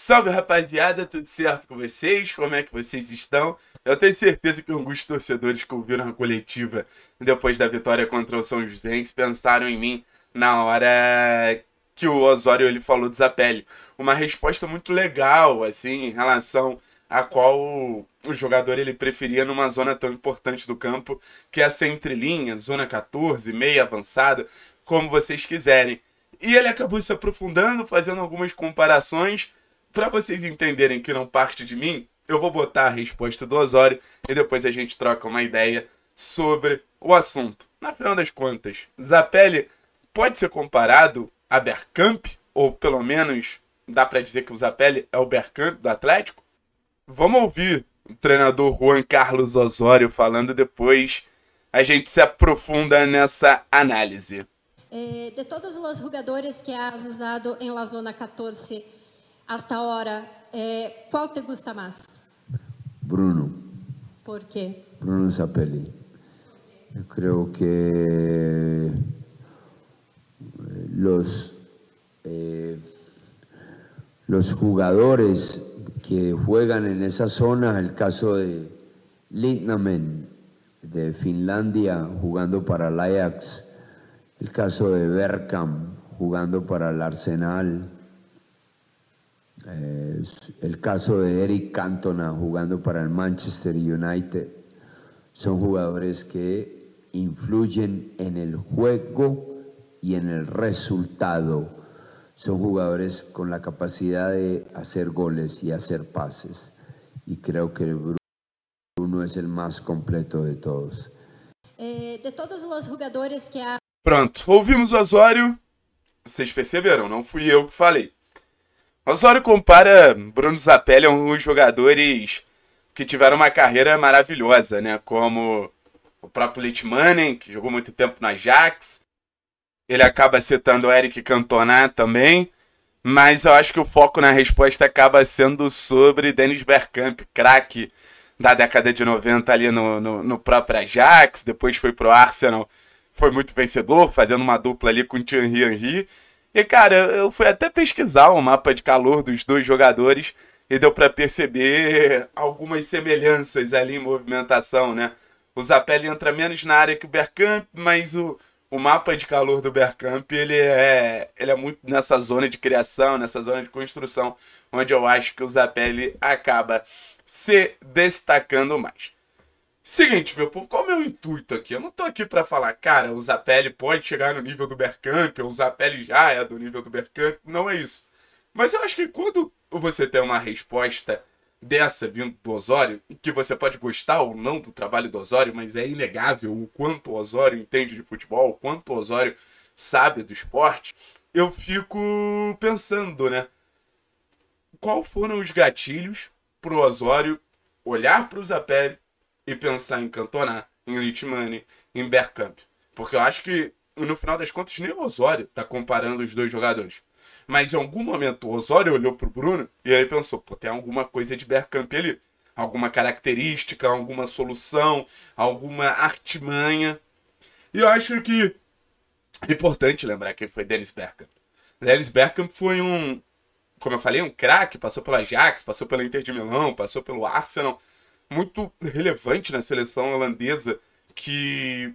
Salve rapaziada, tudo certo com vocês? Como é que vocês estão? Eu tenho certeza que alguns torcedores que ouviram a coletiva depois da vitória contra o São José pensaram em mim na hora que o Osório ele falou do Zapelli. Uma resposta muito legal, assim, em relação a qual o jogador ele preferia numa zona tão importante do campo, que é essa entrelinha, zona 14, meia avançada, como vocês quiserem. E ele acabou se aprofundando, fazendo algumas comparações para vocês entenderem que não parte de mim, eu vou botar a resposta do Osório e depois a gente troca uma ideia sobre o assunto. Na final das contas, Zapelli pode ser comparado a Bergkamp, ou pelo menos dá para dizer que o Zapelli é o Bergkamp do Atlético? Vamos ouvir o treinador Juan Carlos Osório falando depois. A gente se aprofunda nessa análise. É, de todos os jogadores que has é usado em la zona 14, hasta ahora, eh, ¿cuál te gusta más? Bruno. ¿Por qué? Bruno Zapelli. Yo creo que eh, los, eh, los jugadores que juegan en esa zona, el caso de Lindman de Finlandia jugando para el Ajax, el caso de Berkham jugando para el Arsenal, el caso de Eric Cantona jugando para el Manchester United. Son jugadores que influyen en el juego y en el resultado. Son jugadores con la capacidad de hacer goles y hacer pases. Y creo que Bruno es el más completo de todos. Eh, de todos los jugadores que Pronto, ouvimos Osório. Vocês perceberam, No fui eu que falei. Osório compara Bruno Zapelli a uns jogadores que tiveram uma carreira maravilhosa, né? Como o próprio Litmanen, que jogou muito tempo na Jax. Ele acaba citando o Eric Cantona também. Mas eu acho que o foco na resposta acaba sendo sobre Dennis Bergkamp, craque da década de 90 ali no, no, no próprio Ajax, depois foi pro Arsenal, foi muito vencedor, fazendo uma dupla ali com o Thierry Henry. E cara, eu fui até pesquisar o mapa de calor dos dois jogadores e deu para perceber algumas semelhanças ali em movimentação, né? O Zapelli entra menos na área que o Bergkamp, mas o, o mapa de calor do Bergkamp, ele é, ele é muito nessa zona de criação, nessa zona de construção, onde eu acho que o Zapelli acaba se destacando mais. Seguinte, meu povo, qual é o meu intuito aqui? Eu não tô aqui para falar, cara, o Zapelli pode chegar no nível do Bergkamp, o Zapelli já é do nível do Bergkamp, não é isso. Mas eu acho que quando você tem uma resposta dessa vindo do Osório, que você pode gostar ou não do trabalho do Osório, mas é inegável o quanto o Osório entende de futebol, o quanto o Osório sabe do esporte, eu fico pensando, né? Qual foram os gatilhos pro Osório olhar pro Zapelli e pensar em Cantona, em Litmani, em Bergkamp. Porque eu acho que, no final das contas, nem o Osório tá comparando os dois jogadores. Mas em algum momento o Osório olhou pro Bruno e aí pensou, pô, tem alguma coisa de Bergkamp ali. Alguma característica, alguma solução, alguma artimanha. E eu acho que é importante lembrar que foi Dennis Bergkamp. Dennis Bergkamp foi um, como eu falei, um craque, passou pelo Ajax, passou pelo Inter de Milão, passou pelo Arsenal, muito relevante na seleção holandesa, que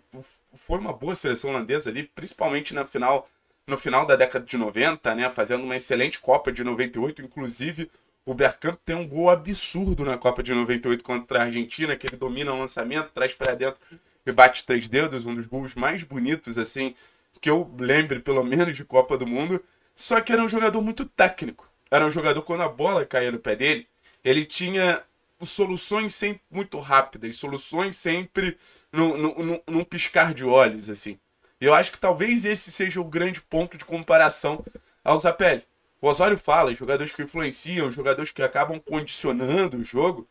foi uma boa seleção holandesa ali, principalmente na final, no final da década de 90, né, fazendo uma excelente Copa de 98, inclusive o Bergkamp tem um gol absurdo na Copa de 98 contra a Argentina, que ele domina o lançamento, traz para dentro e bate três dedos, um dos gols mais bonitos assim que eu lembre pelo menos de Copa do Mundo. Só que era um jogador muito técnico. Era um jogador quando a bola caía no pé dele, ele tinha Tipo, soluções sempre muito rápidas, soluções sempre num, piscar de olhos, assim. Eu acho que talvez esse seja o grande ponto de comparação ao Zapelli. O Osório fala, jogadores que influenciam, jogadores que acabam condicionando o jogo.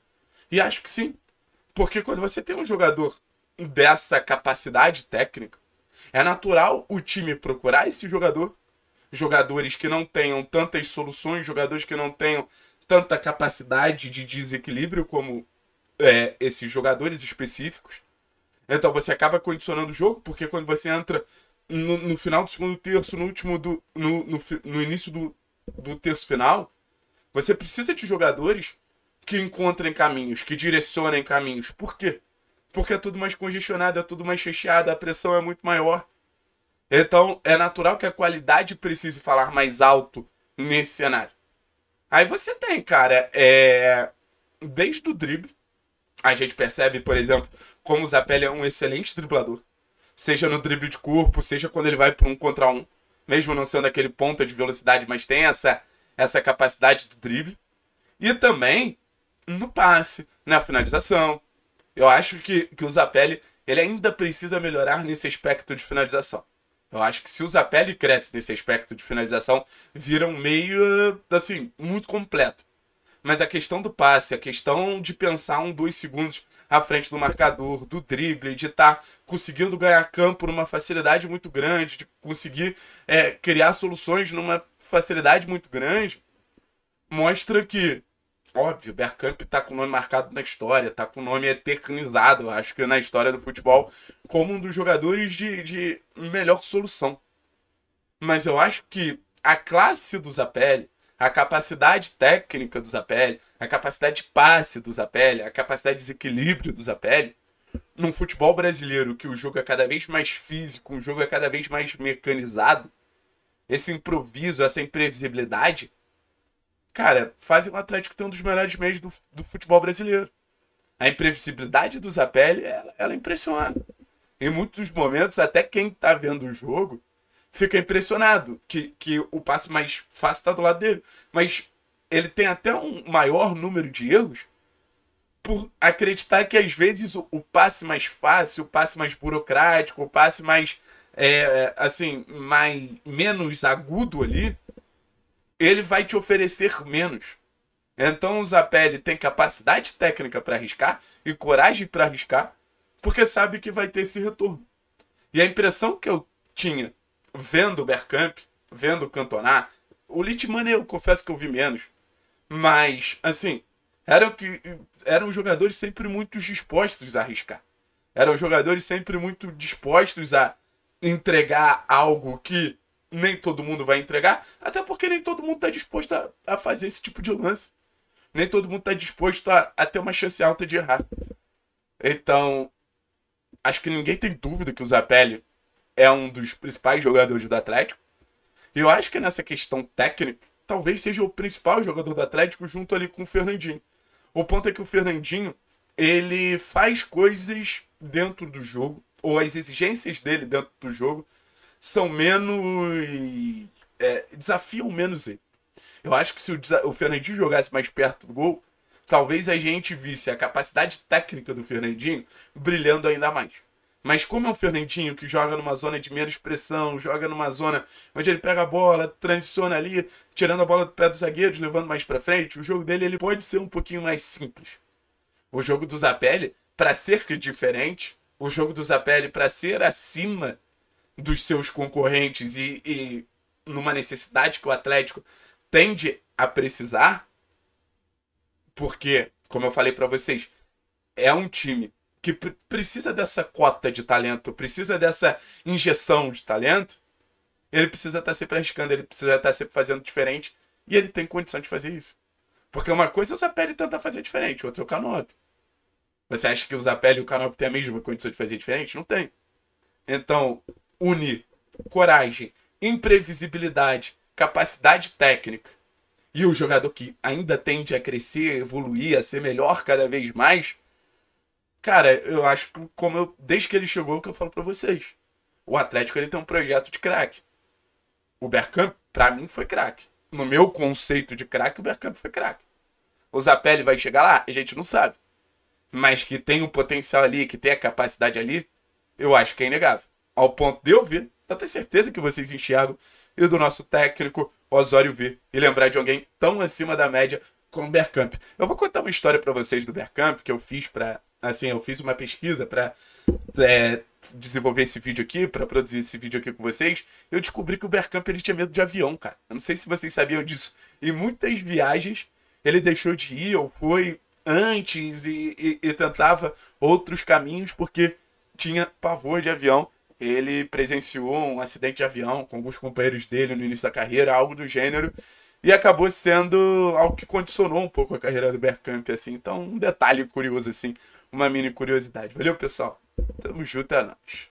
E acho que sim. Porque quando você tem um jogador dessa capacidade técnica, é natural o time procurar esse jogador jogadores que não tenham tantas soluções, jogadores que não tenham tanta capacidade de desequilíbrio como é, esses jogadores específicos. Então você acaba condicionando o jogo, porque quando você entra no, no final do segundo terço, no último do. no, no, no início do, do terço final, você precisa de jogadores que encontrem caminhos, que direcionem caminhos. Por quê? Porque é tudo mais congestionado, é tudo mais recheado, a pressão é muito maior. Então, é natural que a qualidade precise falar mais alto nesse cenário. Aí você tem, cara, é... desde o drible, a gente percebe, por exemplo, como o Zapelli é um excelente driblador. Seja no drible de corpo, seja quando ele vai para um contra um. Mesmo não sendo aquele ponta de velocidade, mas tem essa, essa capacidade do drible. E também no passe, na finalização. Eu acho que, que o Zapelli ele ainda precisa melhorar nesse aspecto de finalização. Eu acho que se o Zapelli cresce nesse aspecto de finalização, vira um meio, eh, assim, muito completo. Mas a questão do passe, a questão de pensar um, dois segundos à frente do marcador, do drible, de estar tá conseguindo ganhar campo numa facilidade muito grande, de conseguir é, criar soluções numa facilidade muito grande, mostra que Óbvio, Bergkamp tá com o nome marcado na história, tá com o nome eternizado, acho que na história do futebol, como um dos jogadores de, de melhor solução. Mas eu acho que a classe do Zapelli, a capacidade técnica do Zapelli, a capacidade de passe do Zapelli, a capacidade de desequilíbrio do Zapelli, num futebol brasileiro que o jogo é cada vez mais físico, o jogo é cada vez mais mecanizado, esse improviso, essa imprevisibilidade cara, fazem o Atlético ter um dos melhores meios do, do futebol brasileiro. A imprevisibilidade do Zapelli, ela, ela impressiona. Em muitos dos momentos, até quem tá vendo o jogo fica impressionado que, que o passe mais fácil tá do lado dele. Mas ele tem até um maior número de erros por acreditar que às vezes o, o passe mais fácil, o passe mais burocrático, o passe mais é, é assim, mais menos agudo ali, ele vai te oferecer menos. Então o Zapelli tem capacidade técnica para arriscar e coragem para arriscar, porque sabe que vai ter esse retorno. E a impressão que eu tinha vendo o Bergkamp, vendo o Cantonar, o Litman eu confesso que eu vi menos, mas assim, eram que eram jogadores sempre muito dispostos a arriscar. Eram jogadores sempre muito dispostos a entregar algo que nem todo mundo vai entregar, até porque nem todo mundo está disposto a, a, fazer esse tipo de lance. Nem todo mundo está disposto a, a ter uma chance alta de errar. Então, acho que ninguém tem dúvida que o Zapelli é um dos principais jogadores do Atlético. E eu acho que nessa questão técnica, talvez seja o principal jogador do Atlético junto ali com o Fernandinho. O ponto é que o Fernandinho, ele faz coisas dentro do jogo, ou as exigências dele dentro do jogo, são menos. É, desafiam menos ele. Eu acho que se o, o Fernandinho jogasse mais perto do gol, talvez a gente visse a capacidade técnica do Fernandinho brilhando ainda mais. Mas como é um Fernandinho que joga numa zona de menos pressão, joga numa zona onde ele pega a bola, transiciona ali, tirando a bola do pé dos zagueiros, levando mais para frente, o jogo dele ele pode ser um pouquinho mais simples. O jogo do Zapelli, para ser diferente, o jogo do Zapelli para ser acima dos seus concorrentes e, e numa necessidade que o Atlético tende a precisar, porque, como eu falei para vocês, é um time que precisa dessa cota de talento, precisa dessa injeção de talento, ele precisa estar tá sempre arriscando, ele precisa estar tá sempre fazendo diferente, e ele tem condição de fazer isso. Porque uma coisa é o Zapelli tentar fazer diferente, outra é o Canopio. Você acha que o Zapelli e o Canopio têm a mesma condição de fazer diferente? Não tem. Então, une coragem, imprevisibilidade, capacidade técnica e o jogador que ainda tende a crescer, evoluir, a ser melhor cada vez mais, cara, eu acho que como eu, desde que ele chegou, que eu falo para vocês. O Atlético ele tem um projeto de craque. O Bergkamp, para mim, foi craque. No meu conceito de craque, o Bergkamp foi craque. O Zapelli vai chegar lá? A gente não sabe. Mas que tem o um potencial ali, que tem a capacidade ali, eu acho que é inegável ao ponto de eu ver, eu tenho certeza que vocês enxergam, e do nosso técnico Osório ver e lembrar de alguém tão acima da média como Bergkamp. Eu vou contar uma história para vocês do Bergkamp que eu fiz para assim, eu fiz uma pesquisa para é, desenvolver esse vídeo aqui, para produzir esse vídeo aqui com vocês, eu descobri que o Bergkamp ele tinha medo de avião, cara. Eu não sei se vocês sabiam disso. Em muitas viagens ele deixou de ir ou foi antes e, e, e tentava outros caminhos porque tinha pavor de avião ele presenciou um acidente de avião com alguns companheiros dele no início da carreira, algo do gênero, e acabou sendo algo que condicionou um pouco a carreira do Bergkamp, assim. Então, um detalhe curioso, assim, uma mini curiosidade. Valeu, pessoal. Tamo junto, é nóis.